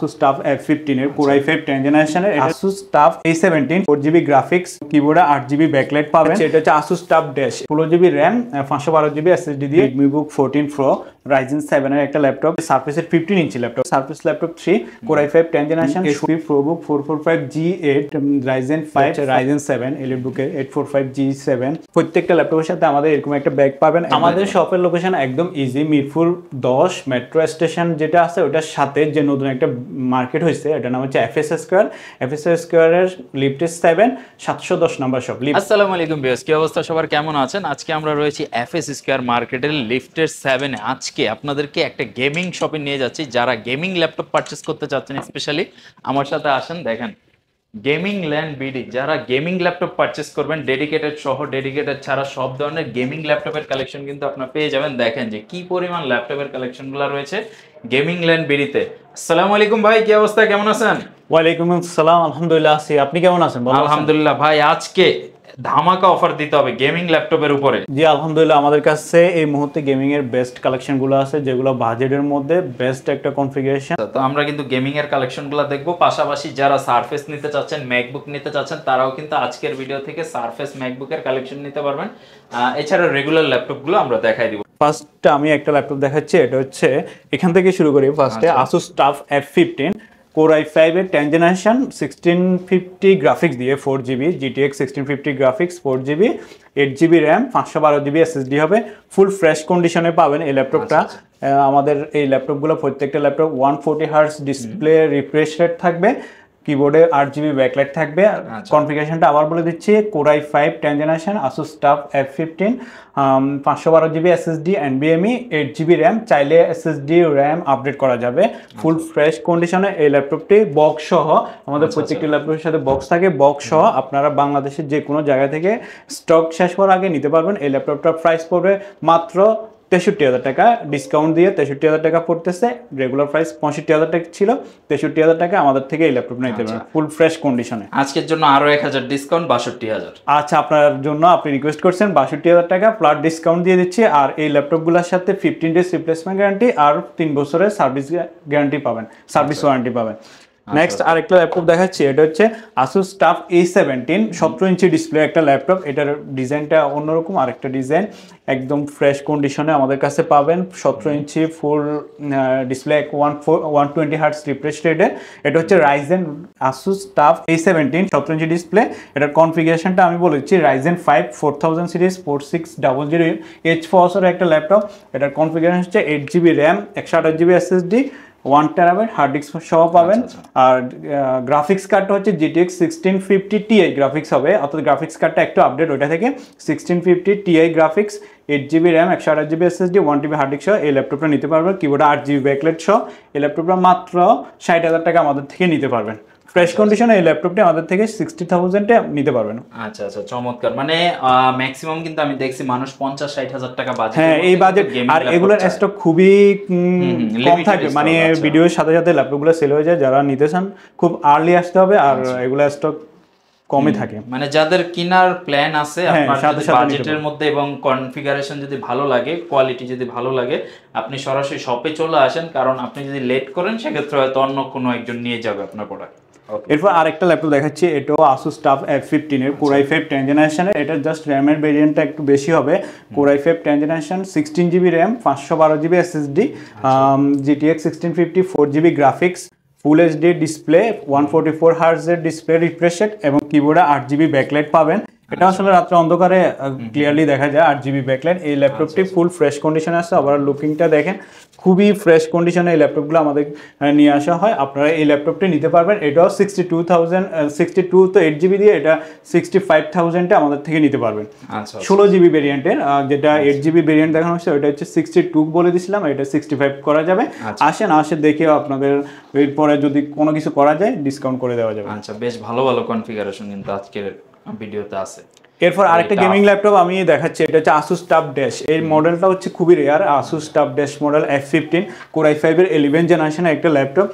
Asus TUF F ফিফটিনের পুরাই five ten জেনারেশনের আসুস টাফ এই সেভেন্টিন ফোর জিবি গ্রাফিক্স কিবোর্ডে আট জিবি পাবেন আচ্ছা, এটা হচ্ছে আসুস টাফ ড্যাশ ষোলো জিবি র্যাম পাঁচশো বারো জিবি এসএসডি দিয়ে রেডমি বুক ফোরটিন প্রো একটা ল্যাপটপ সার্ফেসের fifteen inch laptop surface laptop three core i five ten generation HP pro book four four five G eight Ryzen five প্রত্যেকটা ল্যাপটপের সাথে আমাদের এরকম একটা ব্যাগ পাবেন আমাদের শপের লোকেশন একদম ইজি মিরপুর দশ মেট্রো স্টেশন যেটা আছে ওটার সাথে যে নতুন একটা মার্কেট হয়েছে এটার নাম হচ্ছে এফএস স্কোয়ার এফএস স্কোয়ারের লিপটেস সেভেন সাতশো দশ নম্বর সব আসসালামু আলাইকুম বিয়াস কি অবস্থা সবার কেমন আছেন আজকে আমরা রয়েছি এফএস স্কোয়ার মার্কেটের লিফটের সেভেনে আজকে আপনাদেরকে একটা গেমিং শপে নিয়ে যাচ্ছি যারা গেমিং ল্যাপটপ পারচেস করতে চাচ্ছেন স্পেশালি আমার সাথে আসেন দেখেন গেমিং ল্যান্ড বিডি যারা গেমিং ল্যাপটপ পারচেস করবেন ডেডিকেটেড সহ ডেডিকেটেড ছাড়া সব ধরনের গেমিং ল্যাপটপের কালেকশন কিন্তু আপনারা পেয়ে যাবেন দেখেন যে কি পরিমাণ ল্যাপটপের কালেকশনগুলো রয়েছে গেমিং ল্যান্ড বিডিতে আসসালামু আলাইকুম ভাই কি অবস্থা কেমন আছেন ওয়ালাইকুম আসসালাম আলহামদুলিল্লাহ আছি আপনি কেমন আছেন আলহামদুলিল্লাহ ভাই আজকে ধামাকা অফার দিতে হবে গেমিং ল্যাপটপের উপরে জি আলহামদুলিল্লাহ আমাদের কাছে এই মুহূর্তে গেমিং এর বেস্ট কালেকশনগুলো আছে যেগুলো বাজেটের মধ্যে বেস্ট একটা কনফিগারেশন তো আমরা কিন্তু গেমিং এর কালেকশনগুলো দেখব পাশাপাশি যারা সারফেস নিতে চাচ্ছেন ম্যাকবুক নিতে চাচ্ছেন তারাও কিন্তু আজকের ভিডিও থেকে সারফেস ম্যাকবুকের কালেকশন নিতে পারবেন এছাড়া রেগুলার ল্যাপটপগুলো আমরা দেখাই দিব ফার্স্ট আমি একটা ল্যাপটপ দেখাচ্ছি এটা হচ্ছে এখান থেকে শুরু করি ফার্স্টে Asus TUF F fifteen core I ফাইভের ten generation sixteen fifty graphics দিয়ে four GB GTX sixteen fifty graphics four GB eight GB RAM পাঁচশো বারো জিবি এসএসডি হবে ফুল ফ্রেশ কন্ডিশনে পাবেন এই ল্যাপটপটা আচ্ছা, আচ্ছা। আমাদের এই ল্যাপটপগুলো প্রত্যেকটা laptop one forty hertz display refresh rate থাকবে কিবোর্ডে আট জিবি ব্যাকলাইট থাকবে কনফিগারেশনটা আচ্ছা। আবার বলে দিচ্ছি core i five ten generation Asus TUF F fifteen পাঁচশো বারো GB SSD NVMe eight GB RAM চাইলে এসএসডি র্যাম আপডেট করা যাবে ফুল ফ্রেশ কন্ডিশনে এই ল্যাপটপটি বক্স সহ আমাদের আচ্ছা, প্রত্যেকটি ল্যাপটপের আচ্ছা। সাথে বক্স থাকে বক্স সহ আপনারা বাংলাদেশের যে কোনো জায়গা থেকে স্টক শেষ হওয়ার আগে নিতে পারবেন এই ল্যাপটপটার প্রাইস পড়বে মাত্র তেষট্টি হাজার টাকা ডিসকাউন্ট দিয়ে তেষট্টি হাজার টাকা পড়তেছে রেগুলার প্রাইস পঁয়ষট্টি হাজার টাকা ছিল তেষট্টি হাজার টাকা আমাদের থেকে এই ল্যাপটপ নিতে পারবেন ফুল ফ্রেশ কন্ডিশনে আজকের জন্য আরো এক হাজার ডিসকাউন্ট বাষট্টি হাজার আচ্ছা আপনার জন্য আপনি রিকোয়েস্ট করছেন বাষট্টি হাজার টাকা প্লাট ডিসকাউন্ট দিয়ে দিচ্ছি আর এই ল্যাপটপগুলোর সাথে ফিফটিন ডেজ রিপ্লেসমেন্ট গ্যারান্টি আর তিন বছরের সার্ভিস গ্যারান্টি পাবেন সার্ভিস আচ্ছা। ওয়ারেন্টি পাবেন নেক্সট আচ্ছা, আচ্ছা। আরেকটা ল্যাপটপ দেখাচ্ছি এটা হচ্ছে আসুস স্টাফ এ সেভেন্টিন সতেরো ইঞ্চি ডিসপ্লে একটা ল্যাপটপ এটার ডিজাইনটা অন্যরকম আরেকটা ডিজাইন একদম ফ্রেশ কন্ডিশনে আমাদের কাছে পাবেন সতেরো ইঞ্চি ফুল ডিসপ্লে এক one four one twenty hertz refresh রেটে এটা হচ্ছে Ryzen Asus TUF A seventeen সতেরো ইঞ্চি ডিসপ্লে এটার কনফিগারেশনটা আমি বলেছি Ryzen five four thousand series four six double zero H four একটা ল্যাপটপ এটার কনফিগারেশন হচ্ছে এইট জিবি র্যাম একশো আঠাশ GB SSD one terabyte hard disk সহ পাবেন আচ্ছা, আচ্ছা। আর গ্রাফিক্স কার্ডটা হচ্ছে GTX sixteen fifty Ti graphics হবে অর্থাৎ গ্রাফিক্স কার্ডটা একটু আপডেট ওইটা থেকে sixteen fifty Ti graphics eight GB RAM একশো আঠাশ GB SSD one TB hard disk সহ এই ল্যাপটপটা নিতে পারবেন কিবোর্ড আট জিবি ব্যাকলেট সহ এই ল্যাপটপটা মাত্র ষাট হাজার টাকা আমাদের থেকে নিতে পারবেন ফ্রেশ আচ্ছা, কন্ডিশনে আচ্ছা। এই ল্যাপটপটি আমাদের থেকে সিক্সটি থাউজেন্ডে নিতে পারবেন আচ্ছা আচ্ছা চমৎকার মানে ম্যাক্সিমাম কিন্তু আমি দেখছি মানুষ পঞ্চাশ ষাট হাজার টাকা বাজেট হ্যাঁ এই বাজেট আর এগুলোর স্টক খুবই কম থাকে মানে ভিডিওর আচ্ছা। সাথে সাথে ল্যাপটপগুলো সেল হয়ে যায় যারা নিতে চান খুব আর্লি আসতে হবে আর এগুলো স্টক কমই থাকে মানে যাদের কেনার প্ল্যান আছে হ্যাঁ, আপনার বাজেটের মধ্যে এবং কনফিগারেশন যদি ভালো লাগে কোয়ালিটি যদি ভালো লাগে আপনি সরাসরি শপে চলে আসেন কারণ আপনি যদি লেট করেন সেক্ষেত্রে হয়তো অন্য কোনো একজন নিয়ে যাবে আপনার প্রোডাক্ট এরপর আরেকটা ল্যাপটপ দেখাচ্ছি এটাও আসু স্টাফ এফ ফিফটিনের কোরাই ফাইভ টেন জেনারেশনের এটা জাস্ট র্যামের ভেরিয়েন্টটা একটু বেশি হবে core i five ten generation sixteen GB RAM পাঁচশো বারো GB SSD GTX sixteen fifty four GB graphics full HD display one forty four এর ডিসপ্লে রিফ্রেশেড এবং কিবোর্ডে আট জিবি ব্যাকলাইট পাবেন এটা আচ্ছা। আসলে রাত্রে অন্ধকারে ক্লিয়ারলি দেখা যায় আট জিবি ব্যাকলাইট এই ল্যাপটপটি ফুল ফ্রেশ কন্ডিশনে আসছে আবার লুকিংটা দেখেন খুবই ফ্রেশ কন্ডিশনে এই ল্যাপটপগুলো আমাদের নিয়ে আসা হয় আপনারা এই ল্যাপটপটি নিতে পারবেন এটাও sixty two thousand sixty two তো এইট জিবি দিয়ে এটা সিক্সটি ফাইভ থাউজেন্ডে আমাদের থেকে নিতে পারবেন আচ্ছা, আচ্ছা। ষোলো জিবি ভেরিয়েন্টের যেটা এইট জিবি ভেরিয়েন্ট দেখানো হচ্ছে ওইটা হচ্ছে সিক্সটি টু বলে দিছিলাম এটা সিক্সটি ফাইভ করা যাবে আসেন আসে দেখেও আপনাদের এরপরে যদি কোনো কিছু করা যায় ডিসকাউন্ট করে দেওয়া যাবে আচ্ছা বেশ ভালো ভালো কনফিগারেশন কিন্তু আজকের ভিডিওতে আছে এরপর আরেকটা গেমিং ল্যাপটপ আমি দেখাচ্ছি এটা হচ্ছে আসুস টাপ ড্যাশ এই মডেলটা হচ্ছে খুবই rare Asus TUF dash model F fifteen core i ফাইভের ইলেভেন জেনারেশন একটা laptop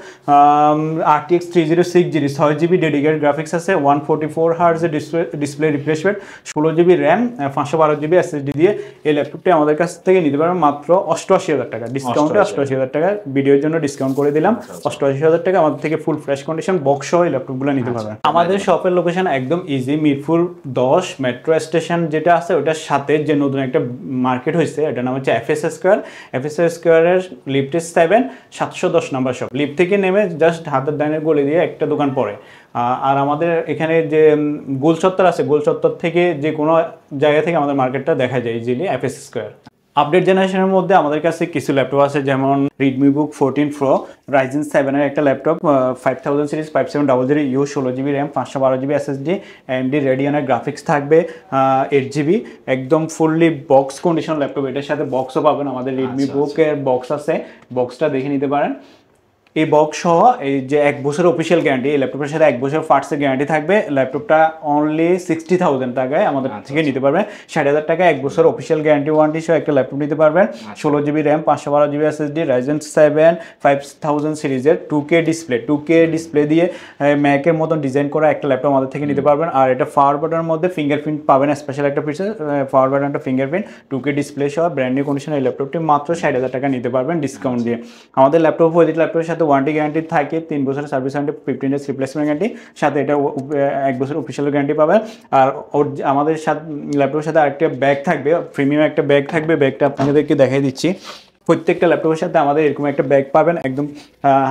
RTX three zero six zero ছয় জিবি ডেডিকেট গ্রাফিক্স আছে ওয়ান ফোর্টি ফোর এ ডিসপ্লে ডিসপ্লে রিফ্রেশমেন্ট ষোলো জিবি র্যাম পাঁচশো বারো জিবি এসএসডি দিয়ে এই ল্যাপটপটি আমাদের কাছ থেকে নিতে পারবেন মাত্র অষ্টআশি হাজার টাকা ডিসকাউন্টে অষ্টআশি হাজার টাকা ভিডিওর জন্য ডিসকাউন্ট করে দিলাম আচ্ছা, আচ্ছা। অষ্টআশি হাজার টাকা আমাদের থেকে ফুল ফ্রেশ কন্ডিশন বক্স সহ এই ল্যাপটপগুলো নিতে আচ্ছা। পারবেন আমাদের শপের লোকেশন একদম ইজি মিরপুর দশ মেট্রো মেট্রো স্টেশন যেটা আছে ওটার সাথে যে নতুন একটা মার্কেট হয়েছে এটার নাম হচ্ছে এফএস স্কোয়ার এফএস স্কোয়ারের লিফটে সেভেন সাতশো দশ নাম্বার শপ লিফট থেকে নেমে জাস্ট হাতের ডাইনের গলি দিয়ে একটা দোকান পড়ে আর আমাদের এখানে যে গোল চত্বর আছে গোল চত্বর থেকে যে কোনো জায়গা থেকে আমাদের মার্কেটটা দেখা যায় ইজিলি এফএস স্কোয়ার আপডেট জেনারেশনের মধ্যে আমাদের কাছে কিছু ল্যাপটপ আছে যেমন Redmi book fourteen pro Ryzen সেভেনের একটা laptop five thousand series five seven double zero U ষোলো জিবি র্যাম পাঁচশো বারো জিবি এসএসডি এমডি রেডিয়নের গ্রাফিক্স থাকবে এইট জিবি একদম ফুললি বক্স কন্ডিশন ল্যাপটপ এটার সাথে বক্সও পাবেন আমাদের রিডমি বুকের বক্স আছে বক্সটা দেখে নিতে পারেন এই বক্স সহ এই যে এক বছরের অফিসিয়াল গ্যারান্টি এই ল্যাপটপের সাথে এক বছর ফার্স্টের গ্যারান্টি থাকবে ল্যাপটপটা অনলি সিক্সটি থাউজেন্ড টাকায় আমাদের থেকে নিতে পারবেন ষাট হাজার টাকা এক বছর অফিসিয়াল গ্যারান্টি ওয়ারেন্টি সহ একটা ল্যাপটপ নিতে পারবেন ষোলো জিবি র্যাম পাঁচশো বারো GB SSD Ryzen seven five thousand সিরিজের two K display two K display দিয়ে ম্যাকের মতন ডিজাইন করা একটা ল্যাপটপ আমাদের থেকে নিতে পারবেন আর এটা ফাওয়ার বাটনের মধ্যে ফিঙ্গারপ্রিন্ট পাবেন স্পেশাল একটা ফিচার পাওয়ার বাটনটা ফিঙ্গারপ্রিন্ট টু কে ডিসপ্লে সহ ব্র্যান্ড নিউ কন্ডিশনের ল্যাপটপটি মাত্র ষাট হাজার টাকা নিতে পারবেন ডিসকাউন্ট আচ্ছা। দিয়ে আমাদের ল্যাপটপ ওই ল্যাপটপের সাথে ওয়ারেন্টি গ্যারান্টি থাকে তিন বছরের service warranty fifteen days replacement guarantee সাথে এটা এক বছর অফিসিয়াল গ্যারান্টি পাবে আর আমাদের সাথে ল্যাপটপের সাথে আরেকটা ব্যাগ থাকবে প্রিমিয়াম একটা ব্যাগ থাকবে ব্যাগটা আপনাদেরকে দেখাই দিচ্ছি প্রত্যেকটা ল্যাপটপের সাথে আমাদের এরকম একটা ব্যাগ পাবেন একদম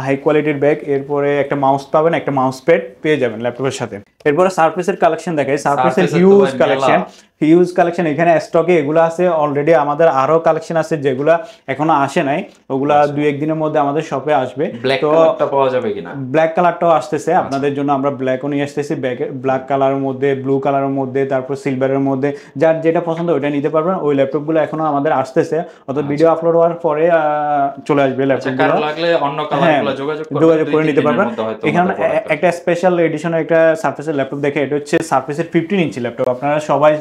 হাই কোয়ালিটির ব্যাগ এরপরে একটা মাউস পাবেন একটা মাউস প্যাড পেয়ে যাবেন ল্যাপটপের সাথে এরপরে সার্ফেসের কালেকশন দেখাই সার্ফেসের হিউজ কালেকশন হিউজ কালেকশন এখানে স্টকে এগুলো আছে অলরেডি আমাদের আরও কালেকশন আছে যেগুলো এখনো আসে নাই ওগুলা আচ্ছা। দুই একদিনের মধ্যে আমাদের শপে আসবে ব্ল্যাক কালারটাও আসতেছে আচ্ছা। আপনাদের জন্য আমরা ব্ল্যাকও নিয়ে আসতেছি ব্ল্যাক কালারের মধ্যে ব্লু কালারের মধ্যে তারপর সিলভারের মধ্যে যার যেটা পছন্দ ওইটা নিতে পারবেন ওই ল্যাপটপগুলো এখনো আমাদের আসতেছে অর্থাৎ ভিডিও আচ্ছা। আপলোড হওয়ার পরে চলে আসবে হ্যাঁ, যোগাযোগ করে নিতে পারবেন এখানে একটা স্পেশাল এডিশনের একটা সার্ফেসের ল্যাপটপ দেখে এটা হচ্ছে সার্ফেসের ফিফটিন ইঞ্চি ল্যাপটপ আপনারা সবাই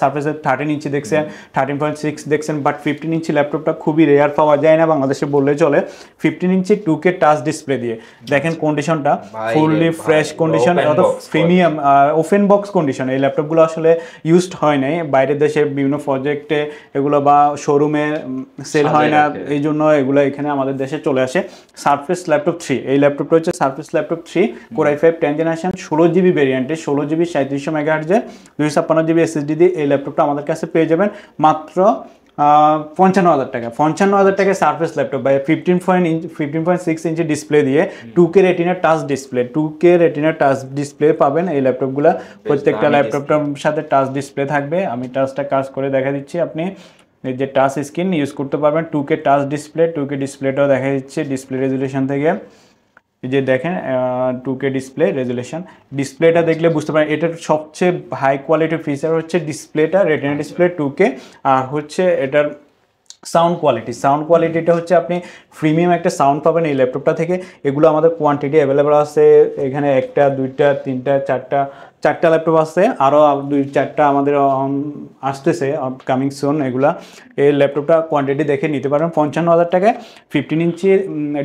সার্ফেসের থার্টিন ইঞ্চি দেখছেন থার্টিন পয়েন্ট সিক্স দেখছেন বাট ফিফটিন ইঞ্চি ল্যাপটপটা খুবই রেয়ার পাওয়া যায় না বাংলাদেশে বললে চলে fifteen inch two K touch display দিয়ে দেখেন কন্ডিশনটা fully fresh condition premium open box condition এই ল্যাপটপগুলো আসলে ইউজড হয় নাই বাইরের দেশে বিভিন্ন প্রজেক্টে এগুলো বা শোরুমে সেল হয় না এই জন্য এগুলো এখানে আমাদের দেশে চলে আসে সার্ফেস ল্যাপটপ থ্রি এই ল্যাপটপটা হচ্ছে surface laptop three core i five ten generation ষোলো জিবি ভেরিয়েন্টে ষোলো জিবি সাঁত্রিশশো মেগাহার্জের দুইশো ছাপ্পান্ন জিবি এসএসডি যদি এই ল্যাপটপটা আমাদের কাছে পেয়ে যাবেন মাত্র পঞ্চান্ন হাজার টাকা পঞ্চান্ন হাজার টাকা সার্ফেস ল্যাপটপ বা fifteen point inch fifteen point six inch display দিয়ে টু কে রেটিনার টাচ ডিসপ্লে টু কে রেটিনার টাচ ডিসপ্লে পাবেন এই ল্যাপটপগুলো প্রত্যেকটা ল্যাপটপটার সাথে টাচ ডিসপ্লে থাকবে আমি টাচটা কাজ করে দেখা দিচ্ছি আপনি যে টাচ স্ক্রিন ইউজ করতে পারবেন two K touch display two K ডিসপ্লেটাও দেখা দিচ্ছে ডিসপ্লে রেজুলেশন থেকে যে দেখেন টু কে ডিসপ্লে রেজুলেশন ডিসপ্লেটা দেখলে বুঝতে পারেন এটার সবচেয়ে হাই কোয়ালিটির ফিচার হচ্ছে ডিসপ্লেটা রেটিনা ডিসপ্লে টু কে আর হচ্ছে এটার সাউন্ড কোয়ালিটি সাউন্ড কোয়ালিটিটা হচ্ছে আপনি প্রিমিয়াম একটা সাউন্ড পাবেন এই ল্যাপটপটা থেকে এগুলো আমাদের কোয়ান্টিটি অ্যাভেলেবেল আছে এখানে একটা দুইটা তিনটা চারটা চারটা ল্যাপটপ আসছে আরও দুই চারটা আমাদের আসতেছে আপকামিং সোন এগুলা এই ল্যাপটপটা কোয়ান্টিটি দেখে নিতে পারেন পঞ্চান্ন হাজার টাকায় ফিফটিন ইঞ্চি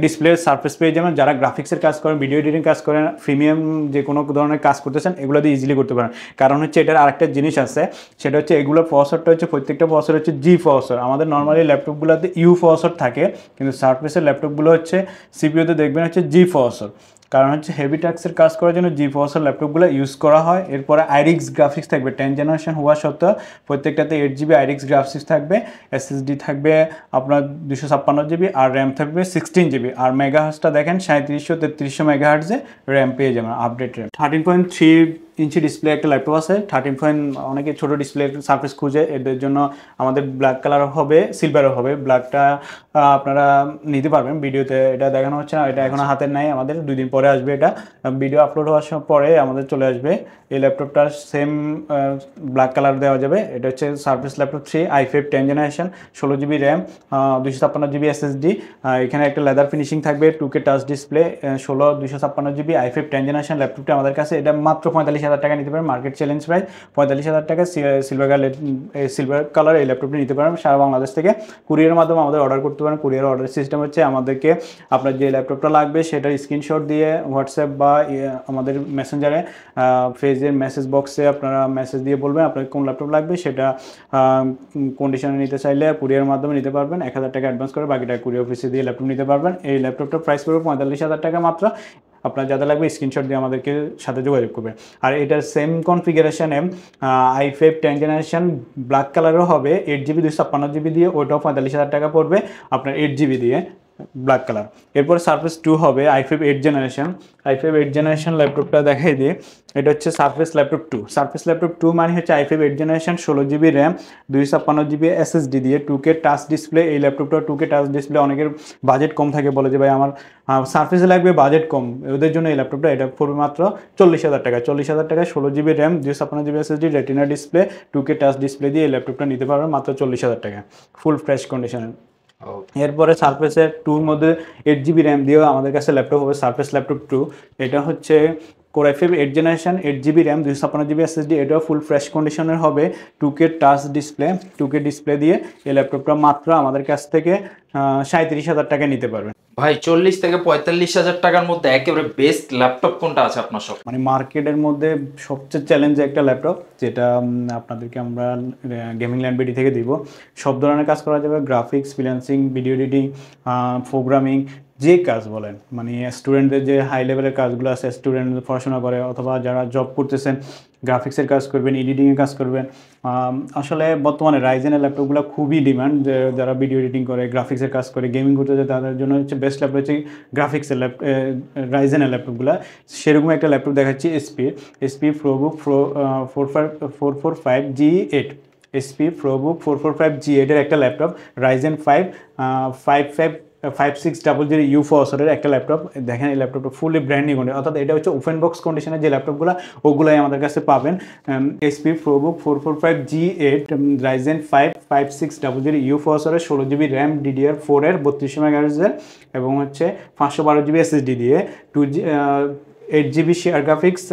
ডিসপ্লে সারফেস পেয়ে যাবেন যারা গ্রাফিক্সের কাজ করেন ভিডিও এডিটিং কাজ করেন প্রিমিয়াম যে কোনো ধরনের কাজ করতেছেন এগুলো দিয়ে ইজিলি করতে পারেন কারণ হচ্ছে এটার আরেকটা জিনিস আছে সেটা হচ্ছে এগুলোর প্রসরটা হচ্ছে প্রত্যেকটা প্রসর হচ্ছে জি প্রসর আমাদের নর্মালি ল্যাপটপগুলোতে ইউ ফসর থাকে কিন্তু সার্ফেসের ল্যাপটপগুলো হচ্ছে সিপিওতে দেখবেন হচ্ছে জি ফসর কারণ হচ্ছে হেভি ট্যাক্সের কাজ করার জন্য জি ফোর্সের ল্যাপটপগুলো ইউজ করা হয় এরপরে আইরিক্স গ্রাফিক্স থাকবে টেন জেনারেশন হওয়া সত্ত্বেও প্রত্যেকটাতে এইট জিবি আইরিক্স গ্রাফিক্স থাকবে এসএসডি থাকবে আপনার দুশো ছাপ্পান্ন জিবি আর র্যাম থাকবে সিক্সটিন জিবি আর মেগাহার্সটা দেখেন সাঁত্রিশশো তেত্রিশশো মেগাহার্সে র্যাম পেয়ে যাবেন update RAM thirteen point three inch display একটা ল্যাপটপ আছে থার্টিন পয়েন্ট অনেকে ছোটো ডিসপ্লে সার্ফেস খুঁজে এদের জন্য আমাদের ব্ল্যাক কালার হবে সিলভারও হবে ব্ল্যাকটা আপনারা নিতে পারবেন ভিডিওতে এটা দেখানো হচ্ছে না এটা এখনও হাতের নাই আমাদের দুই দিন পরে আসবে এটা ভিডিও আপলোড হওয়ার পরে আমাদের চলে আসবে এই ল্যাপটপটার সেম ব্ল্যাক কালার দেওয়া যাবে এটা হচ্ছে surface laptop three I five ten generation ষোলো জিবি র্যাম দুশো ছাপ্পান্ন জিবি এসএসডি এখানে একটা লেদার ফিনিশিং থাকবে টু কে টাচ ডিসপ্লে ষোলো দুশো ছাপ্পান্ন GB I five ten generation ল্যাপটপটি আমাদের কাছে এটা মাত্র পঁয়তাল্লিশ হাজার টাকা নিতে পারেন মার্কেট চ্যালেঞ্জ প্রাইস পঁয়তাল্লিশ হাজার টাকা সিলভার কালার সিলভার কালার এই ল্যাপটপটি নিতে পারেন সারা বাংলাদেশ থেকে কুরিয়ার মাধ্যমে আমাদের অর্ডার করতে পারেন কুরিয়ার অর্ডার সিস্টেম হচ্ছে আমাদেরকে আপনার যে ল্যাপটপটা লাগবে সেটার স্ক্রিনশট দিয়ে হোয়াটসঅ্যাপ বা আমাদের মেসেঞ্জারে ফেজের মেসেজ বক্সে আপনারা মেসেজ দিয়ে বলবেন আপনার কোন ল্যাপটপ লাগবে সেটা কন্ডিশনে নিতে চাইলে কুরিয়ার মাধ্যমে নিতে পারবেন এক হাজার টাকা অ্যাডভান্স করে বাকিটা কুরিয়ার অফিসে দিয়ে ল্যাপটপ নিতে পারবেন এই ল্যাপটপটার প্রাইস পড়বে পঁয়তাল্লিশ হাজার টাকা মাত্র আপনার যাদের লাগবে স্ক্রিনশট দিয়ে আমাদেরকে সাথে যোগাযোগ করবে আর এটার সেম কনফিগারেশনে I five ten generation black কালারও হবে এইট জিবি দুশো ছাপ্পান্ন জিবি দিয়ে ওটাও পঁয়তাল্লিশ হাজার টাকা পড়বে আপনার এইট জিবি দিয়ে ব্ল্যাক কালার এরপর সার্ফেস টু হবে I five eight generation I five eight generation ল্যাপটপটা দেখাই দিই এটা হচ্ছে surface laptop two surface laptop two মানে হচ্ছে আই ফাইভ এইট জেনারেশন ষোলো জিবি র্যাম দুই ছাপ্পান্ন জিবি এসএসডি দিয়ে টু কে টাচ ডিসপ্লে এই ল্যাপটপটা টু কে টাচ ডিসপ্লে অনেকের বাজেট কম থাকে বলে যে ভাই আমার সারফেস লাগবে বাজেট কম ওদের জন্য এই ল্যাপটপটা এটা পড়বে মাত্র চল্লিশ হাজার টাকা চল্লিশ হাজার টাকা ষোলো জিবি র্যাম দুই ছাপ্পান্ন GB SSD retina display two K touch display দিয়ে এই ল্যাপটপটা নিতে পারবে মাত্র চল্লিশ হাজার টাকা ফুল ফ্রেশ কন্ডিশনের এরপরে সার্ফেসের টুর মধ্যে এইট জিবি র্যাম দিয়েও আমাদের কাছে ল্যাপটপ হবে সার্ফেস ল্যাপটপ টু এটা হচ্ছে core F five eight generation eight GB RAM দুইশো ছাপান্ন জিবি এসএসডি এটাও ফুল ফ্রেশ কন্ডিশনের হবে two K touch display two K display দিয়ে এই ল্যাপটপটা মাত্র আমাদের কাছ থেকে সাঁত্রিশ হাজার টাকা নিতে পারবেন ভাই চল্লিশ থেকে পঁয়তাল্লিশ হাজার টাকার মধ্যে একেবারে বেস্ট ল্যাপটপ কোনটা আছে আপনার সব মানে মার্কেটের মধ্যে সবচেয়ে চ্যালেঞ্জ একটা ল্যাপটপ যেটা আপনাদেরকে আমরা গেমিং ল্যান্ডবিডি থেকে দিব সব ধরনের কাজ করা যাবে graphics freelancing video editing programming যে কাজ বলেন মানে স্টুডেন্টদের যে হাই লেভেলের কাজগুলো আছে স্টুডেন্ট পড়াশোনা করে অথবা যারা জব করতেছেন গ্রাফিক্সের কাজ করবেন এডিটিংয়ের কাজ করবেন আসলে বর্তমানে রাইজেনের ল্যাপটপগুলো খুবই ডিমান্ড যারা ভিডিও এডিটিং করে গ্রাফিক্সের কাজ করে গেমিং করতে যায় তাদের জন্য হচ্ছে বেস্ট ল্যাপটপ হচ্ছে গ্রাফিক্সের ল্যাপ রাইজেনের ল্যাপটপগুলো সেরকম একটা ল্যাপটপ দেখাচ্ছি HP HP ProBook pro four five four four five G eight HP ProBook four four five G এইটের একটা laptop Ryzen five five five five six double zero U ফসরের একটা ল্যাপটপ দেখেন এই ল্যাপটপটা ফুলি ব্র্যান্ডিং কন্ডিশন অর্থাৎ এটা হচ্ছে ওপেন বক্স কন্ডিশনের যে ল্যাপটপগুলো ওগুলোই আমাদের কাছে পাবেন HP ProBook four four five G eight Ryzen five five six double zero U ফসরের ষোলো জিবি র্যাম ডিডিআর ফোরের বত্রিশ মেগাহার্জের এবং হচ্ছে পাঁচশো বারো জিবি এসএসডি দিয়ে two G eight GB share graphics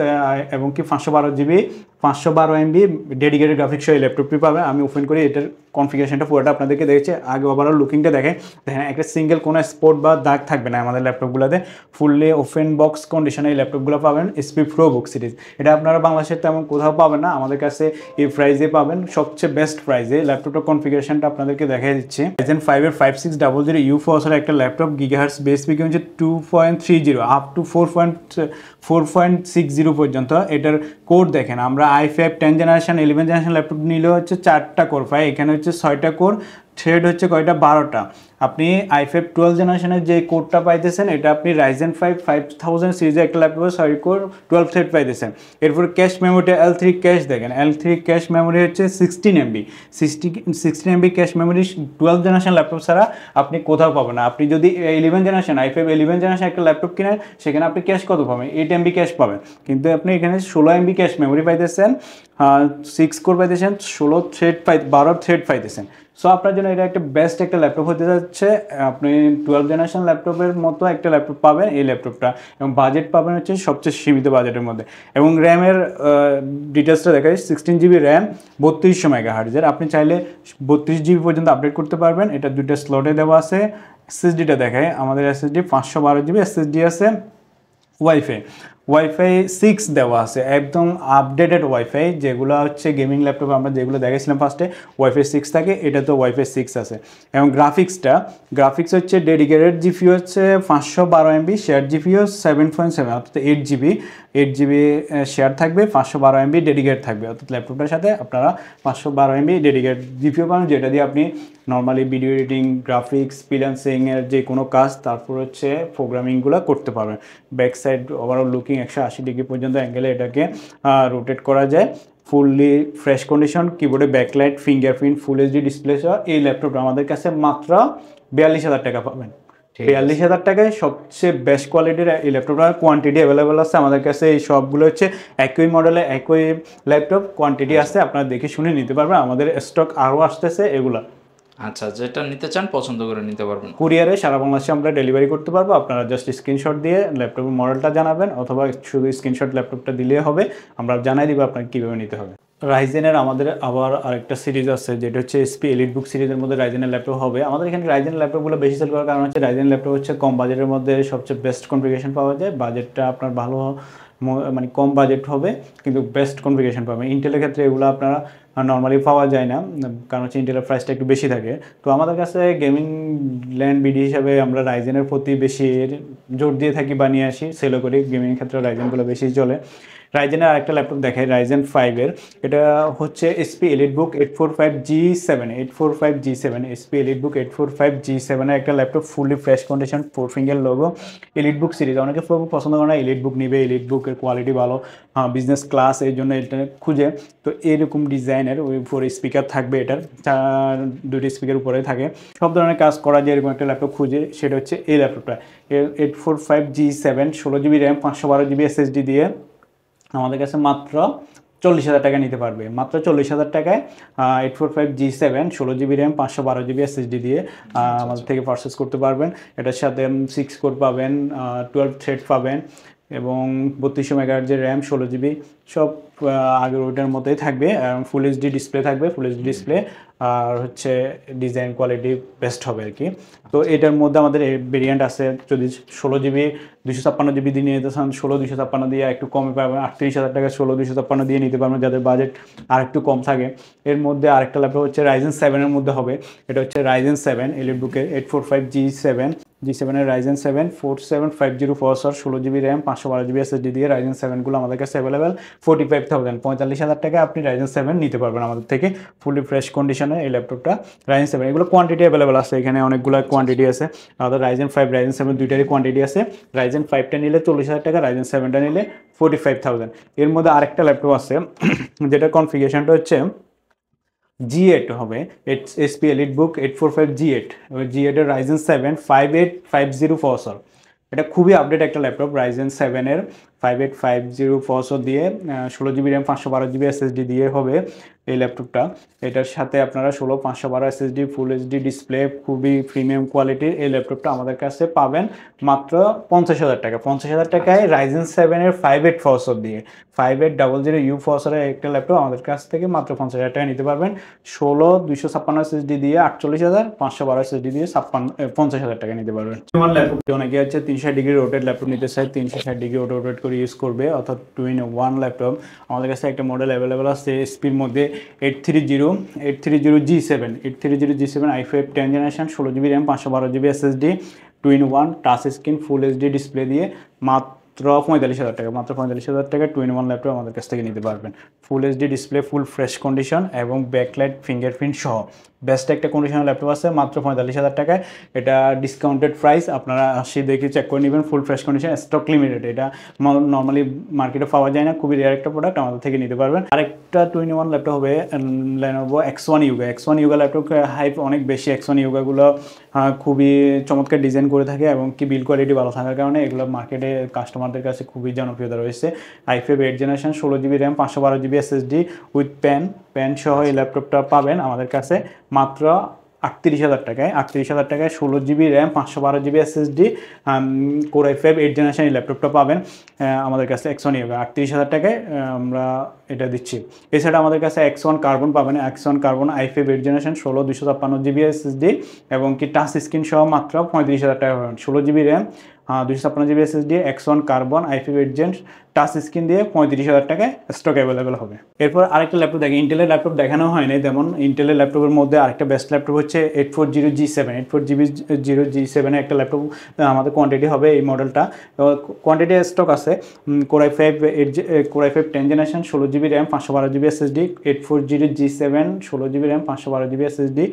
এবং কি পাঁচশো বারো জিবি পাঁচশো বারো এমবি ডেডিকেটেড গ্রাফিক্স এই ল্যাপটপটি পাবে আমি ওপেন করি এটার কনফিগারেশনটা পুরোটা আপনাদেরকে দেখেছি আগে ওভারঅল লুকিংটা দেখে দেখেন একটা সিঙ্গেল কোনো স্পট বা দাগ থাকবে না আমাদের ল্যাপটপগুলোতে ফুললি ওপেন বক্স কন্ডিশনে এই ল্যাপটপগুলো পাবেন এসপি প্রো বুক সিরিজ এটা আপনারা বাংলাদেশের তেমন কোথাও পাবেন না আমাদের কাছে এই প্রাইজে পাবেন সবচেয়ে বেস্ট প্রাইজে ল্যাপটপটার কনফিগারেশনটা আপনাদেরকে দেখা দিচ্ছে রাইজেন ফাইভের five six double zero U four একটা ল্যাপটপ গিগাহার্স বেস পিকে হচ্ছে two point three zero up to four point four point six zero পর্যন্ত এটার কোড দেখেন আমরা I five ten generation eleven generation laptop নিলে হচ্ছে চারটা কোর ফাইভ এখানে হচ্ছে ছয়টা কোর থ্রেড হচ্ছে কয়টা বারোটা আপনি আই টুয়েলভ জেনারেশনের যে কোডটা পাইতেছেন এটা আপনি রাইজেন ফাইভ ফাইভ থাউজেন্ড সিরিজে একটা ল্যাপটপে সরি কোর টুয়েলভ থ্রেড পাইতেছেন এরপর ক্যাশ মেমোরিটা এল থ্রি ক্যাশ দেখেন এল থ্রি ক্যাশ মেমোরি হচ্ছে sixteen MB sixty sixteen MB cache memory twelve generation laptop ছাড়া আপনি কোথাও পাবেন না আপনি যদি eleven generation I eleven generation একটা ল্যাপটপ কিনেন সেখানে আপনি ক্যাশ কত পাবেন এইট এমবি ক্যাশ পাবেন কিন্তু আপনি এখানে ষোলো এমবি ক্যাশ মেমোরি পাইতেছেন সিক্স কোর পাইতেছেন ষোলো থ্রেড পাই বারো থ্রেড পাইতেছেন সো আপনার জন্য এটা একটা বেস্ট একটা ল্যাপটপ হতে যাচ্ছে আপনি টুয়েলভ জেনারেশন ল্যাপটপের মতো একটা ল্যাপটপ পাবেন এই ল্যাপটপটা এবং বাজেট পাবেন হচ্ছে সবচেয়ে সীমিত বাজেটের মধ্যে এবং র্যামের ডিটেলসটা দেখা যায় সিক্সটিন জিবি র্যাম বত্রিশশো মেগা হার্জের আপনি চাইলে বত্রিশ জিবি পর্যন্ত আপডেট করতে পারবেন এটা দুইটা স্লটে দেওয়া আছে এসএসডিটা দেখায় আমাদের এসএসডি পাঁচশো বারো জিবি এসএসডি আছে ওয়াইফাই ওয়াইফাই সিক্স দেওয়া আছে একদম আপডেটেড ওয়াইফাই যেগুলো হচ্ছে গেমিং ল্যাপটপে আমরা যেগুলো দেখেছিলাম ফার্স্টে ওয়াইফাই সিক্স থাকে এটা তো ওয়াইফাই সিক্স আছে এবং গ্রাফিক্সটা গ্রাফিক্স হচ্ছে ডেডিকেটেড জিপি হচ্ছে পাঁচশো বারো MB share GPU seven point seven অর্থাৎ eight GB eight GB share থাকবে পাঁচশো বারো এমবি ডেডিকেট থাকবে অর্থাৎ ল্যাপটপটার সাথে আপনারা পাঁচশো বারো এমবি ডেডিকেট জিপিও পাবেন যেটা দিয়ে আপনি নর্মালি ভিডিও এডিটিং গ্রাফিক্স ফ্রিল্যান্সিংয়ের যে কোনো কাজ তারপর হচ্ছে প্রোগ্রামিংগুলো করতে পারবেন back side overall looking breaking একশো ডিগ্রি পর্যন্ত অ্যাঙ্গেলে এটাকে রোটেট করা যায় ফুললি ফ্রেশ কন্ডিশন কিবোর্ডে backlight fingerprint full HD display সহ এই ল্যাপটপটা আমাদের কাছে মাত্র বিয়াল্লিশ হাজার টাকা পাবেন বিয়াল্লিশ হাজার টাকায় সবচেয়ে বেস্ট কোয়ালিটির এই ল্যাপটপটার কোয়ান্টিটি অ্যাভেলেবেল আছে আমাদের কাছে এই সবগুলো হচ্ছে একই মডেলে একই ল্যাপটপ আচ্ছা। কোয়ান্টিটি আছে আপনারা দেখে শুনে নিতে পারবেন আমাদের স্টক আরও আসতেছে এগুলা আচ্ছা যেটা নিতে চান পছন্দ করে নিতে পারবেন কুরিয়ারে সারা বাংলাদেশে আমরা ডেলিভারি করতে পারবো আপনারা জাস্ট স্ক্রিনশট দিয়ে ল্যাপটপের মডেলটা জানাবেন অথবা শুধু স্ক্রিনশট ল্যাপটপটা দিলেই হবে আমরা জানাই দিব আপনাকে কীভাবে নিতে হবে রাইজেনের আমাদের আবার আরেকটা সিরিজ আছে যেটা হচ্ছে এসপি এলিট বুক সিরিজের মধ্যে রাইজেনের ল্যাপটপ হবে আমাদের এখানে রাইজেন ল্যাপটপগুলো বেশি সেল করার কারণ হচ্ছে রাইজেন ল্যাপটপ হচ্ছে কম বাজেটের মধ্যে সবচেয়ে বেস্ট কনফিগেশন পাওয়া যায় বাজেটটা আপনার ভালো মানে কম বাজেট হবে কিন্তু বেস্ট কনফিগেশন পাবেন ইন্টেলের ক্ষেত্রে এগুলো আপনারা নর্মালি পাওয়া যায় না কারণ হচ্ছে ইন্টেলের প্রাইসটা একটু বেশি থাকে তো আমাদের কাছে গেমিং ল্যান্ড বিডি হিসাবে আমরা রাইজেনের প্রতি বেশি জোর দিয়ে থাকি বানিয়ে আসি সেলও করি গেমিং ক্ষেত্রে রাইজেনগুলো বেশি চলে রাইজেনের আরেকটা ল্যাপটপ দেখাই রাইজেন ফাইভের এটা হচ্ছে HP EliteBook eight four five G seven eight four five G seven HP EliteBook eight four five G সেভেনের একটা laptop fully fresh condition four finger logo EliteBook series অনেকে পছন্দ করে না elite বুক নেবে elite বুকের quality ভালো হ্যাঁ বিজনেস ক্লাস এই জন্য এটা খুঁজে তো এরকম ডিজাইনের ওই ফোর স্পিকার থাকবে এটার চার দুটি স্পিকার উপরে থাকে সব ধরনের কাজ করা যায় এরকম একটা ল্যাপটপ খুঁজে সেটা হচ্ছে এই ল্যাপটপটা eight four five G seven ষোলো জিবি র্যাম পাঁচশো বারো জিবি এসএসডি দিয়ে আমাদের কাছে মাত্র চল্লিশ হাজার টাকা নিতে পারবে মাত্র চল্লিশ হাজার টাকায় eight four five G seven ষোলো জিবি র্যাম পাঁচশো বারো জিবি এসএসডি দিয়ে আমাদের থেকে পারচেস করতে পারবেন এটার সাথে সিক্স কোড পাবেন টুয়েলভ থ্রেড পাবেন এবং বত্রিশশো মেগার যে র্যাম ষোলো জিবি সব আগের ওইটার মতোই থাকবে ফুল এইচডি ডিসপ্লে থাকবে ফুল এইচডি ডিসপ্লে আর হচ্ছে ডিজাইন কোয়ালিটি বেস্ট হবে আর কি তো এটার মধ্যে আমাদের ভেরিয়েন্ট আছে যদি ষোলো জিবি দুশো ছাপ্পান্ন জিবি দিয়ে নিতে চান ষোলো দুশো ছাপ্পান্ন দিয়ে একটু কমে পাবেন আটত্রিশ হাজার টাকা ষোলো দুশো ছাপ্পান্ন দিয়ে নিতে পারবেন যাদের বাজেট আর একটু কম থাকে এর মধ্যে আরেকটা ল্যাপটপ হচ্ছে রাইজেন সেভেনের মধ্যে হবে এটা হচ্ছে রাইজেন সেভেন এলিটবুকের eight four five G seven G সেভেনের Ryzen seven four seven five zero processor ষোলো জিবি র্যাম পাঁচশো বারো জিবি এসএসডি দিয়ে রাইজেন সেভেনগুলো আমাদের কাছে অ্যাভেলেবেল ফোর্টি ফাইভ থাউজেন্ড পঁয়তাল্লিশ হাজার টাকা আপনি রাইজেন সেভেন নিতে পারবেন আমাদের থেকে ফুলি ফ্রেশ কন্ডিশনে এখানে এই ল্যাপটপটা রাইজেন সেভেন এগুলো কোয়ান্টিটি অ্যাভেলেবেল আছে এখানে অনেকগুলো কোয়ান্টিটি আছে আমাদের রাইজেন ফাইভ রাইজেন সেভেন দুইটারই কোয়ান্টিটি আছে রাইজেন ফাইভটা নিলে চল্লিশ হাজার টাকা রাইজেন সেভেনটা নিলে ফোর্টি ফাইভ থাউজেন্ড এর মধ্যে আরেকটা ল্যাপটপ আছে যেটা কনফিগেশনটা হচ্ছে জি এইট হবে eight HP EliteBook eight four five G eight G এইটের Ryzen seven five eight five zero four সর এটা খুবই আপডেট একটা ল্যাপটপ রাইজেন সেভেনের ফাইভ এইট ফাইভ জিরো পসও দিয়ে ষোলো জিবি র্যাম পাঁচশো বারো জিবি এসএসডি দিয়ে হবে এই ল্যাপটপটা এটার সাথে আপনারা ষোলো পাঁচশো বারো এসএসডি ফুল এইচডি ডিসপ্লে খুবই প্রিমিয়াম কোয়ালিটির এই ল্যাপটপটা আমাদের কাছে পাবেন মাত্র পঞ্চাশ হাজার টাকা পঞ্চাশ হাজার টাকায় রাইজেন সেভেনের ফাইভ এইট ফসর দিয়ে five eight double zero U ফসরের একটা ল্যাপটপ আমাদের কাছ থেকে মাত্র পঞ্চাশ হাজার টাকা নিতে পারবেন ষোলো দুইশো ছাপ্পান্ন এসএসডি দিয়ে আটচল্লিশ হাজার পাঁচশো বারো এসএসডি দিয়ে ছাপ্পান্ন পঞ্চাশ হাজার টাকা নিতে পারবেন আমার ল্যাপটপটি অনেকে আছে তিনশো ডিগ্রি রোটেড ল্যাপটপ নিতে চাই তিনশো ষাট ডিগ্রি রোটেট করি ইউজ করবে অর্থাৎ টু ইন ওয়ান ল্যাপটপ আমাদের কাছে একটা মডেল অ্যাভেলেবেল আছে এসপির মধ্যে eight three zero eight three zero G seven eight three zero G seven I five ten generation ষোলো জিবি র্যাম পাঁচশো বারো GB SSD two in one touch screen full HD display দিয়ে মাত্র মাত্র পঁয়তাল্লিশ হাজার টাকা মাত্র পঁয়তাল্লিশ হাজার টাকা টু ইন ওয়ান ল্যাপটপ আমাদের কাছ থেকে নিতে পারবেন full HD display full fresh condition এবং ব্যাকলাইট ফিঙ্গারপ্রিন্ট সহ বেস্ট একটা কন্ডিশনের ল্যাপটপ আছে মাত্র পঁয়তাল্লিশ হাজার টাকায় এটা ডিসকাউন্টেড প্রাইস আপনারা সে দেখে চেক করে নেবেন full fresh condition stock limited এটা নর্মালি মার্কেটে পাওয়া যায় না খুবই রেয়ার একটা প্রোডাক্ট আমাদের থেকে নিতে পারবেন আরেকটা টোয়েন্টি ওয়ান ল্যাপটপ হবে Lenovo X one Yoga X one Yoga laptop hype অনেক বেশি এক্স ওয়ান ইউগাগুলো খুবই চমৎকার ডিজাইন করে থাকে এবং কি বিল কোয়ালিটি ভালো থাকার কারণে এগুলো মার্কেটে কাস্টমারদের কাছে খুবই জনপ্রিয়তা রয়েছে আইফেভ এইট জেনারেশন ষোলো জিবি র্যাম পাঁচশো বারো GB SSD with pen pen সহ এই ল্যাপটপটা পাবেন আমাদের কাছে মাত্র আটত্রিশ হাজার টাকায় আটত্রিশ হাজার টাকায় ষোলো জিবি র্যাম পাঁচশো বারো GB SSD core I five eight generation ল্যাপটপটা পাবেন আমাদের কাছে হবে আটত্রিশ হাজার টাকায় আমরা এটা দিচ্ছি এছাড়া আমাদের কাছে এক্স ওয়ান কার্বন পাবেন এক্স ওয়ান কার্বন আইফে বেড জেনারেশন ষোলো দুশো ছাপ্পান্ন জিবি এসএসডি এবং কি টাচ স্ক্রিন সহ মাত্র পঁয়ত্রিশ হাজার টাকা পাবেন ষোলো জিবি র্যাম দুশো ছাপ্পান্ন GB SSD X one carbon I five বেড জেন টাচ স্ক্রিন দিয়ে পঁয়ত্রিশ হাজার টাকায় স্টক অ্যাভেলেবেল হবে এরপর আরেকটা ল্যাপটপ দেখেন ইন্টেলের ল্যাপটপ দেখানো হয় না যেমন ইন্টেলের ল্যাপটপের মধ্যে আরেকটা বেস্ট ল্যাপটপ হচ্ছে eight four zero G seven eight four GB zero G সেভেনে একটা ল্যাপটপ আমাদের কোয়ান্টিটি হবে এই মডেলটা কোয়ান্টিটি স্টক আছে core I five eight core I five ten generation ষোলো জিবি র্যাম পাঁচশো বারো GB SSD eight four zero G seven ষোলো জিবি র্যাম পাঁচশো বারো জিবি এসএসডি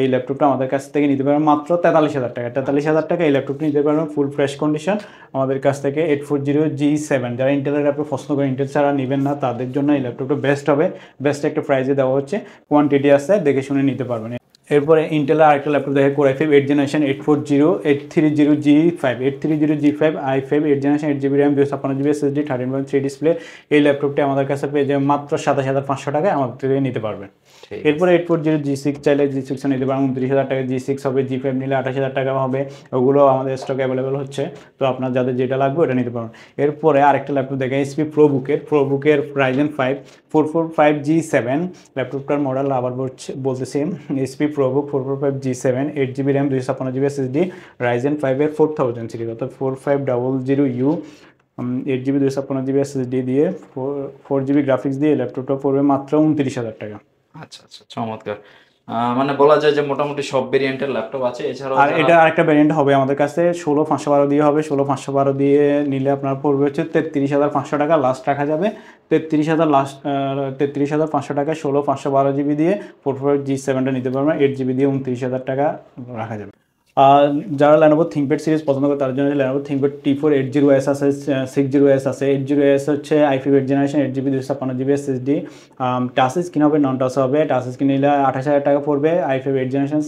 এই ল্যাপটপটা আমাদের কাছ থেকে নিতে পারবেন মাত্র তেতাল্লিশ হাজার টাকা তেতাল্লিশ হাজার টাকা এই ল্যাপটপটি নিতে পারবেন ফুল ফ্রেশ কন্ডিশন আমাদের কাছ থেকে eight four zero G seven যারা ইন্টেলের ল্যাপটপ পছন্দ করে ইন্টেল ছাড়া নেবেন না তাদের জন্য এই ল্যাপটপটা বেস্ট হবে বেস্ট একটা প্রাইজে দেওয়া হচ্ছে কোয়ান্টিটি আছে দেখে শুনে নিতে পারবেন এরপরে ইন্টেলের আরেকটা ল্যাপটপ দেখে core I five eight generation eight four zero eight three zero G five eight three zero G five I five eight generation eight GB RAM দুশো ছাপ্পান্ন GB SSD thirteen point three display এই ল্যাপটপটি আমাদের কাছে পেয়ে যাবে মাত্র সাতাশ হাজার পাঁচশো টাকায় আমাদের থেকে নিতে পারবেন এরপরে এরপর ফোর জি সিক্স চাইলে জি সিক্সও নিতে পারেন উনত্রিশ হাজার টাকা জি সিক্স হবে জি ফাইভ নিলে আঠাশ হাজার টাকা হবে ওগুলো আমাদের স্টক অ্যাভেলেবেল হচ্ছে তো আপনার যাদের যেটা লাগবে ওটা নিতে পারেন এরপরে আরেকটা ল্যাপটপ দেখেন এসপি প্রোবুকের প্রোবুকের Ryzen five four four five G seven ল্যাপটপটার মডেল আবার বলতেছি HP ProBook four four five G seven eight GB RAM দুইশো ছাপান্ন জিবি এসএসডি রাইজেন ফাইভের ফোর থাউজেন্ড সিরিজ অর্থাৎ four five double zero U eight GB দুইশো ছাপান্ন GB SSD দিয়ে ফোর ফোর জিবি গ্রাফিক্স দিয়ে ল্যাপটপটা পড়বে মাত্র উনত্রিশ হাজার টাকা আচ্ছা আচ্ছা চমৎকার মানে বলা যায় যে মোটামুটি সব ভেরিয়েন্টের ল্যাপটপ আছে এছাড়াও আর এটা আরেকটা ভেরিয়েন্ট হবে আমাদের কাছে ষোলো পাঁচশো বারো দিয়ে হবে ষোলো পাঁচশো বারো দিয়ে নিলে আপনার পড়বে হচ্ছে তেত্রিশ হাজার পাঁচশো টাকা লাস্ট রাখা যাবে তেত্রিশ হাজার লাস্ট তেত্রিশ হাজার পাঁচশো টাকা ষোলো পাঁচশো বারো জিবি দিয়ে ফোর ফোর জি সেভেনটা নিতে পারবেন এইট জিবি দিয়ে উনত্রিশ হাজার টাকা রাখা যাবে আর যারা ল্যানোভো থিঙ্কপ্যাড সিরিজ পছন্দ করে তার জন্য Lenovo ThinkPad T four eight zero S আছে সিক্স জিরো এস আছে এইট জিরো এস হচ্ছে I five eight generation eight GB দুশো ছাপ্পান্ন GB S SD touch screen হবে নন টাচ হবে টাচ স্ক্রিন নিলে আঠাশ হাজার টাকা পড়বে I five eight generation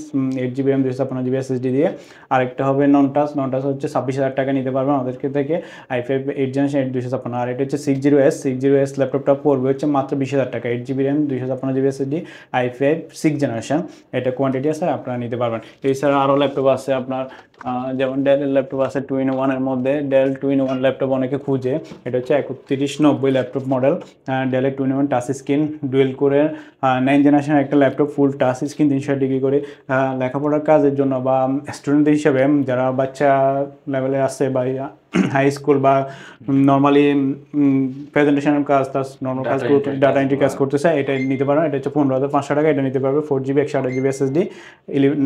eight GB M দুশো ছাপ্পান্ন জিবি এসডি দিয়ে আরেকটা হবে নন টাচ নন টাচ হচ্ছে ছাব্বিশ হাজার টাকা নিতে পারবে আমাদের থেকে আইফিভ এইট জেনারেশন এইট দুশো ছাপ্পান্ন আর এটা হচ্ছে six zero S six zero S ল্যাপটপটা পড়বে হচ্ছে মাত্র বিশ হাজার টাকা এইট জিবি র্যাম দুশো ছাপ্পান্ন GB SD I five six generation এটা কোয়ান্টিটি আছে আপনারা নিতে পারবেন এছাড়া আরও ল্যাপটপ আছে আপনার যেমন ডেলের ল্যাপটপ আছে টু ইন ওয়ানের মধ্যে Dell two in one laptop অনেকে খুঁজে এটা হচ্ছে একত্রিশ নব্বই ল্যাপটপ মডেল ডেলের two in one touch screen dual করে নাইন জেনারেশন একটা ল্যাপটপ ফুল টাচ স্ক্রিন তিনশো ডিগ্রি করে লেখাপড়ার কাজের জন্য বা স্টুডেন্ট হিসেবে যারা বাচ্চা লেভেলে আছে বা হাই স্কুল বা নর্মালি প্রেজেন্টেশনের কাজ তার নর্মাল কাজ ডাটা এন্ট্রি কাজ করতে চায় এটা নিতে পারবেন এটা হচ্ছে পনেরো হাজার পাঁচশো টাকা এটা নিতে পারবে ফোর জিবি একশো আঠাশ GB SSD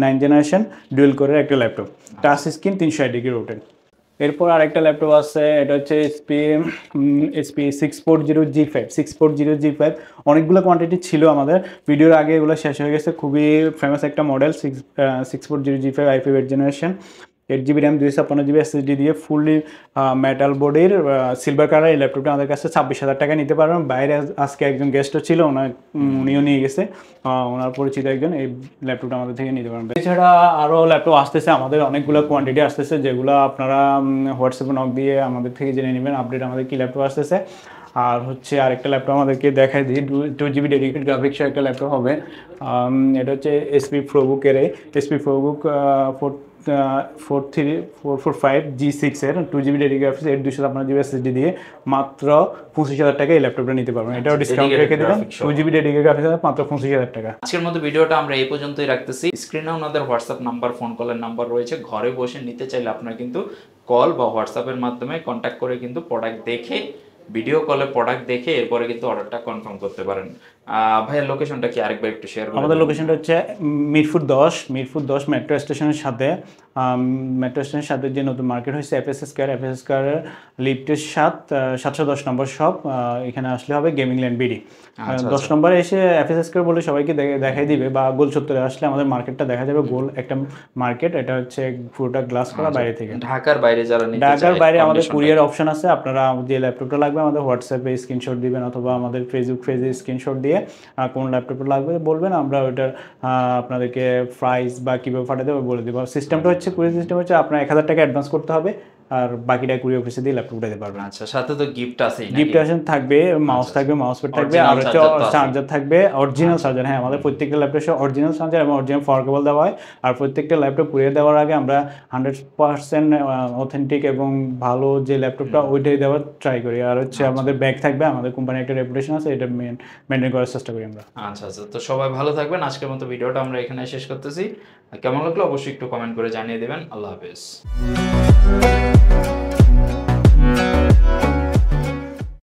nine generation dual করে একটা ল্যাপটপ টাচ স্ক্রিন তিনশো আট ডিগ্রি রোটেন এরপর আরেকটা ল্যাপটপ আছে এটা হচ্ছে HP HP six four zero G five six four zero G five অনেকগুলো কোয়ান্টিটি ছিল আমাদের ভিডিওর আগে এগুলো শেষ হয়ে গেছে খুবই ফেমাস একটা model six six four zero G five I five eight generation eight GB RAM দুইশো ছাপ্পান্ন জিবি এসএসডি দিয়ে ফুললি মেটাল বডির সিলভার কালার এই ল্যাপটপটা আমাদের কাছে ছাব্বিশ হাজার টাকা নিতে পারবেন বাইরে আজকে একজন গেস্টও ছিল ওনার উনিও নিয়ে গেছে ওনার পরিচিত একজন এই ল্যাপটপটা আমাদের থেকে নিতে পারবেন এছাড়া আরও ল্যাপটপ আসতেছে আমাদের অনেকগুলো কোয়ান্টিটি আসতেছে যেগুলো আপনারা হোয়াটসঅ্যাপে নক দিয়ে আমাদের থেকে জেনে নেবেন আপডেট আমাদের কী ল্যাপটপ আসতেছে আর হচ্ছে আরেকটা ল্যাপটপ আমাদেরকে দেখায় দিই টু জিবি ডেডিকেট গ্রাফিক্সের একটা ল্যাপটপ হবে এটা হচ্ছে এসপি প্রবুকের HP ProBook four four three four four five G সিক্সের টু জিবি ডেডি গ্রাফিক্স এইট দুশো আপনার জিবি এসএসডি দিয়ে মাত্র পঁচিশ হাজার টাকা এই ল্যাপটপটা নিতে পারবেন এটাও ডিসকাউন্ট আচ্ছা, রেখে দেবেন টু জিবি ডেডি গ্রাফিক্স মাত্র পঁচিশ হাজার টাকা আজকের মতো ভিডিওটা আমরা এই পর্যন্তই রাখতেছি স্ক্রিনে ওনাদের হোয়াটসঅ্যাপ নাম্বার ফোন কলের নাম্বার রয়েছে ঘরে বসে নিতে চাইলে আপনারা কিন্তু কল বা হোয়াটসঅ্যাপের মাধ্যমে কন্ট্যাক্ট করে কিন্তু প্রোডাক্ট দেখে ভিডিও কলে প্রোডাক্ট দেখে এরপরে কিন্তু অর্ডারটা কনফার্ম করতে পারেন ভাইয়া লোকেশনটা কি আরেকবার একটু শেয়ার করুন আমাদের লোকেশনটা হচ্ছে মিরপুর দশ মিরপুর দশ মেট্রো স্টেশনের সাথে মেট্রো স্টেশনের সাথে যে নতুন মার্কেট হয়েছে F S square F S স্কোয়ারের লিফটের সাত সাতশো দশ নম্বর শপ এখানে আসলে হবে গেমিং ল্যান্ড বিডি দশ নম্বরে এসে এফ এস স্কোয়ার বলে সবাইকে দেখাই দিবে বা গোল চত্বরে আসলে আমাদের মার্কেটটা দেখা যাবে গোল একটা মার্কেট এটা হচ্ছে পুরোটা গ্লাস করা আচ্ছা, বাইরে থেকে ঢাকার বাইরে যারা ঢাকার বাইরে আমাদের কুরিয়ার অপশন আছে আপনারা যে ল্যাপটপটা লাগবে আমাদের হোয়াটসঅ্যাপে স্ক্রিনশট দিবেন অথবা আমাদের ফেসবুক পেজে স্ক্রিনশট দিয়ে কোন ল্যাপটপটা লাগবে বলবেন আমরা ওইটার আপনাদেরকে প্রাইস বা কীভাবে ফাটাতে হবে বলে দেবো সিস্টেমটা হচ্ছে কুড়ি সিস্টেম হচ্ছে আপনার এক হাজার টাকা অ্যাডভান্স করতে হবে আর বাকিটা অফিসে দিয়ে ল্যাপটপটা দিতে পারবেন আচ্ছা সাথে তো গিফট আছে গিফট আছে থাকবে মাউস আচ্ছা, থাকবে মাউস আচ্ছা। প্যাড থাকবে আর হচ্ছে চার্জার থাকবে অরিজিনাল আচ্ছা। চার্জার হ্যাঁ আমাদের প্রত্যেকটা ল্যাপটপে অরিজিনাল চার্জার এবং অরিজিনাল পাওয়ার কেবল দেওয়া হয় আর প্রত্যেকটা ল্যাপটপ কুরিয়ে দেওয়ার আগে আমরা হান্ড্রেড পার্সেন্ট অথেন্টিক এবং ভালো যে ল্যাপটপটা ওইটাই দেওয়ার ট্রাই করি আর হচ্ছে আমাদের ব্যাগ থাকবে আমাদের কোম্পানির একটা রেপুটেশন আছে এটা মেনটেন করার চেষ্টা করি আমরা আচ্ছা আচ্ছা তো সবাই ভালো থাকবেন আজকের মতো ভিডিওটা আমরা এখানে শেষ করতেছি কেমন লাগলো অবশ্যই একটু কমেন্ট করে জানিয়ে দেবেন আল্লাহ হাফেজ